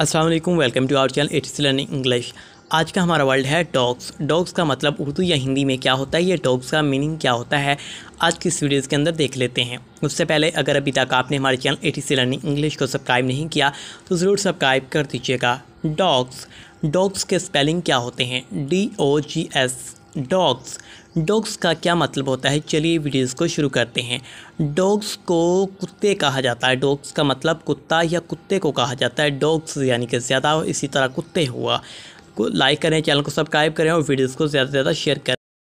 Aslam welcome to our channel it's learning English आज का हमारा वर्ल्ड है डॉग्स डॉग्स का मतलब उर्दू या हिंदी में क्या होता है या डॉग्स का मीनिंग क्या होता है आज की इस वीडियोज़ के अंदर देख लेते हैं उससे पहले अगर अभी तक आपने हमारे चैनल एटी सी लर्निंग इंग्लिश को सब्सक्राइब नहीं किया तो ज़रूर सब्सक्राइब कर दीजिएगा डॉग्स डॉग्स के स्पेलिंग क्या होते हैं D O G S dogs dogs का क्या मतलब होता है चलिए वीडियोस को शुरू करते हैं डॉग्स को कुत्ते कहा जाता है डॉग्स का मतलब कुत्ता या कुत्ते को कहा जाता है डॉग्स यानी कि ज़्यादा इसी तरह कुत्ते हुआ लाइक करें चैनल को सब्सक्राइब करें और वीडियोस को ज़्यादा से ज़्यादा शेयर करें